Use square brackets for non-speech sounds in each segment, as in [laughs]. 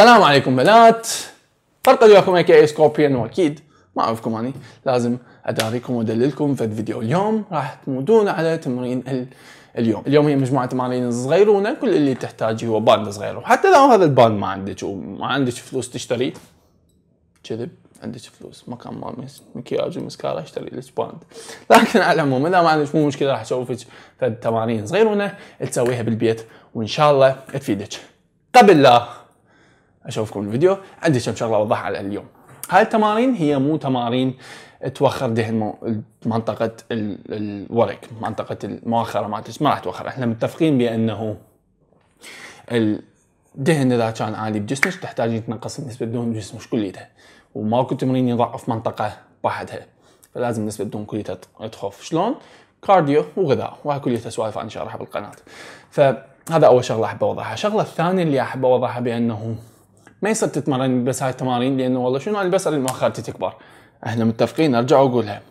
السلام عليكم بنات فرقد وياكم اي كي سكوربيون واكيد ما اعرفكم اني لازم اداريكم وادللكم في الفيديو اليوم راح تمودون على تمرين ال... اليوم اليوم هي مجموعه تمارين صغيرونه كل اللي تحتاجه هو باند صغير وحتى لو هذا الباند ما عندك وما عندك فلوس تشتري كذب عندك فلوس ما كان مال مكياج ومسكارة اشتري لك باند لكن على العموم اذا ما عندك مو مشكله راح اشوفك فد تمارين صغيرونه تسويها بالبيت وان شاء الله تفيدك قبل لا اشوفكم الفيديو عندي كم شغله اوضحها على اليوم هاي التمارين هي مو تمارين توخر دهن منطقه الورك منطقه المؤخره مالتك ما راح توخر احنا متفقين بانه الدهن اذا كان عالي بجسمك تحتاجين تنقص نسبه الدهون بجسمك كليتها وماكو تمرين يضعف منطقه بحدها فلازم نسبه الدهون كليتها تخف شلون؟ كارديو وغذاء وهاي كليتها سوالف انا شرحها بالقناه فهذا اول شغله احب اوضحها الشغله الثانيه اللي احب اوضحها بانه ما يصير تتمرن بس هاي التمارين لانه والله شنو انا بس ما خالتي تكبر احنا متفقين ارجع واقولها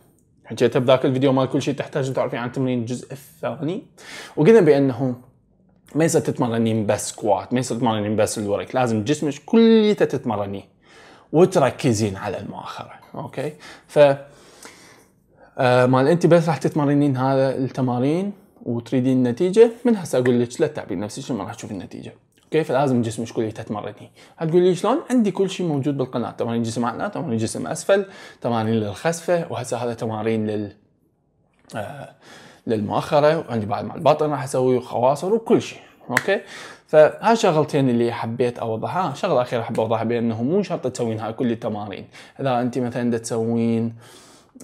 حكيتها بذاك الفيديو مال كل شيء تحتاج تعرفين عن التمرين الجزء الثاني وقلنا بانه ما يصير تتمرنين بس سكوات ما يصير تتمرنين بس الورك لازم جسمك كليته تتمرنيه وتركزين على المؤخره اوكي ف آه، مال انت بس راح تتمرنين هذا التمارين وتريدين النتيجه من هسه اقول لك لا تعبين نفسك ما راح تشوفين النتيجه كيف لازم جسمي كله تتمرني هتقول لي شلون عندي كل شيء موجود بالقناه تمارين جسم اعلى تمارين جسم اسفل تمارين للخسفه وهسه هذا تمارين لل آه للمؤخره وعندي بعد مع البطن راح اسوي وخواصر وكل شيء اوكي فهاي شغلتين اللي حبيت اوضحها شغله اخيره احب اوضحها بانه مو شرط تسوين هاي كل التمارين اذا انت مثلا تسوين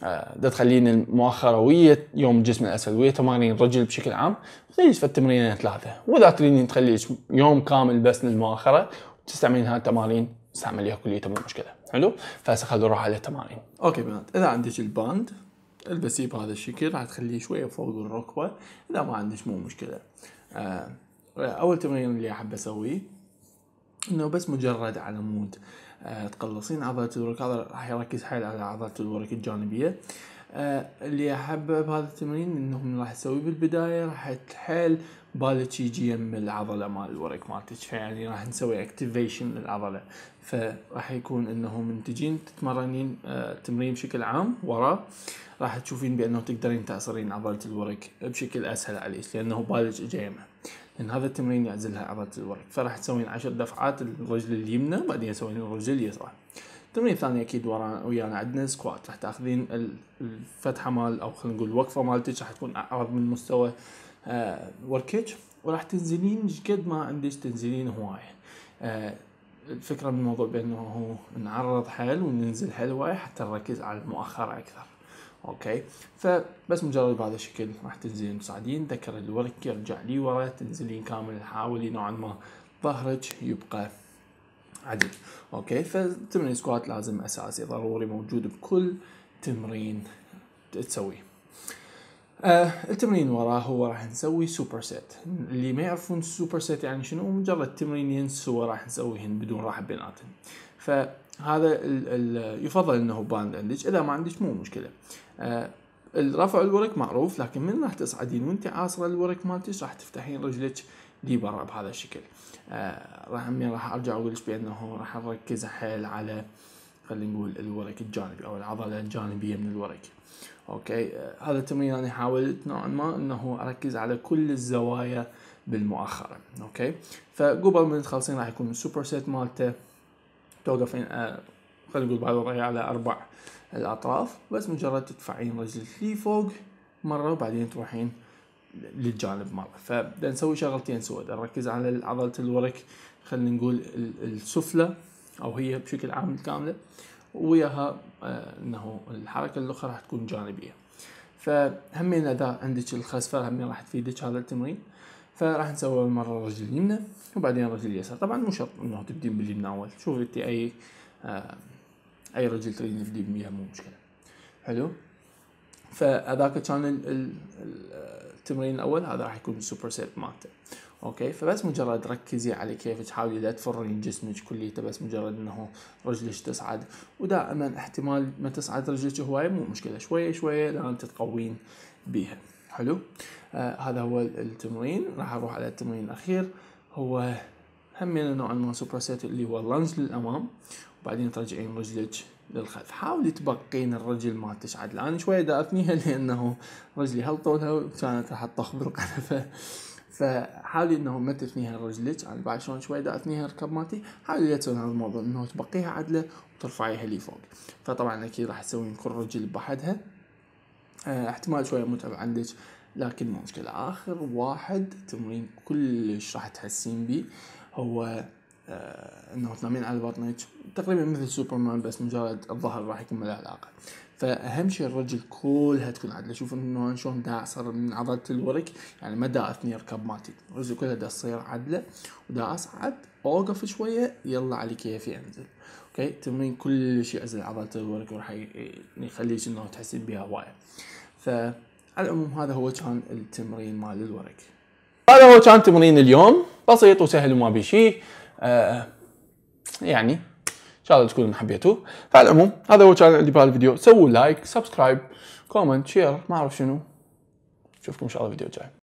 آه، ده تخلينا ويا يوم الجسم ويا تمارين الرجل بشكل عام تخليك في التمرينين ثلاثة وإذا تريدين تخليك يوم كامل بس للمؤخرة تستعملين هاي التمارين استعمليها كليتها مو مشكلة حلو فهسه خلينا نروح على التمارين أوكي بنات إذا عندك الباند البسيه بهذا الشكل راح تخليه شوية فوق الركبة إذا ما عندك مو مشكلة آه، أول تمرين اللي أحب أسويه انه بس مجرد على مود أه تقلصين عضلة الورك هذا راح يركز حيل على عضلة الورك الجانبية أه اللي احبه بهذا التمرين انهم راح تسويه بالبداية راح حيل بالك يجي يم العضلة مال الورك مالتك فيعني راح نسوي اكتيفيشن للعضلة فراح يكون انهم منتجين تتمرنين أه التمرين بشكل عام ورا راح تشوفين بانه تقدرين تعصرين عضلة الورك بشكل اسهل عليك لانه بالك اجا يمها لان هذا التمرين يعزلها عضله الورك فراح تسوين عشر دفعات الرجل اليمنى وبعدين تسوين الرجل اليسرى التمرين الثاني اكيد ورا ويانا عندنا سكوات راح تاخذين الفتحه مال او خلينا نقول الوقفه مالتك راح تكون اعرض من مستوى آه وركج وراح تنزلين قد ما عندك تنزلين هوايه آه الفكره من الموضوع بانه نعرض حيل وننزل حيل هوايه حتى نركز على المؤخره اكثر اوكي فبس مجرد بهذا الشكل راح تنزلين تصعدين ذكر الورك يرجع لي ورا تنزلين كامل حاولي نوعا ما ظهرك يبقى عدل اوكي فتمرين سكوات لازم اساسي ضروري موجود بكل تمرين تسويه آه التمرين وراه هو راح نسوي سوبر سيت اللي ما يعرفون السوبر سيت يعني شنو مجرد تمرينين سوا راح نسويهن بدون راحه بيناتهم فهذا الـ الـ يفضل انه باند عندك اذا ما عندك مو مشكله آه الرفع الورك معروف لكن من راح تصعدين وانت عاصره الورك مالتك راح تفتحين رجلك لي برا بهذا الشكل آه راح راح ارجع اقول لك بانه راح نركز حيل على خلينا نقول الورك الجانبي او العضله الجانبيه من الورك اوكي آه، هذا التمرين انا حاولت نوعا ما انه اركز على كل الزوايا بالمؤخره اوكي فقبل ما تخلصين راح يكون السوبر سيت مالته توقفين آه، خلينا نقول بعض على اربع الاطراف بس مجرد تدفعين رجلك لي فوق مره وبعدين تروحين للجانب مره فبدنا نسوي شغلتين سوى نركز على عضله الورك خلينا نقول السفلى او هي بشكل عام كامله وياها آه، انه الحركه الاخرى راح تكون جانبيه فهمين اذا عندك الخسفه همين راح تفيدك هذا التمرين فراح نسوي اول مره رجل اليمنى وبعدين رجل اليسار طبعا مو شرط انه تبدين باليمنى اول شوفي انت اي آه، اي رجل تريدين تبدين بيها مو مشكله حلو فهذاك كان التمرين الاول هذا راح يكون السوبر سيت مالته اوكي فبس مجرد ركزي على كيف تحاولي لا تفرين جسمك كليته بس مجرد انه رجلك تصعد ودائما احتمال ما تصعد رجلك هواي مو مشكله شويه شويه لان تتقوين بيها حلو آه هذا هو التمرين راح اروح على التمرين الاخير هو همينه نوعا ما سوبراسيت اللي هو لانج للامام وبعدين ترجعين رجلك للخلف حاولي تبقين الرجل ما تشعد انا شويه دا اثنيها [laughs] لانه رجلي هل طولها وكانت راح تطخ بالقنفه فحاولي انه ما تثنيها رجلك انا بعد شلون شوي دا اثنيها ركب مالتي حاولي لا تسوين هذا الموضوع انه تبقيها عدله وترفعيها لي فوق فطبعا اكيد راح تسوين كل رجل بحدها آه، احتمال شويه متعب عندك لكن مو مشكله اخر واحد تمرين كلش راح تحسين بيه هو آه، انه تنامين على بطنك يعني تقريبا مثل سوبرمان بس مجرد الظهر راح يكون له علاقه فاهم شيء الرجل كلها تكون عدله شوف انه شلون دا صار من عضله الورك يعني ما دا اثني ركب مالتي الرجل كلها دا تصير عدله ودا اصعد اوقف شويه يلا على كيفي انزل اوكي تمرين كل شيء ازل عضله الورك وراح يخليك انه تحسين بها هوايه فعلى العموم هذا هو كان التمرين مال الورك هذا هو كان تمرين اليوم بسيط وسهل وما بشيه شيء آه، يعني ان شاء الله تكونوا حبيتوه فعلى العموم هذا هو كان عندي بهالفيديو سووا لايك سبسكرايب كومنت شير ما اعرف شنو نشوفكم ان شاء الله فيديو جاي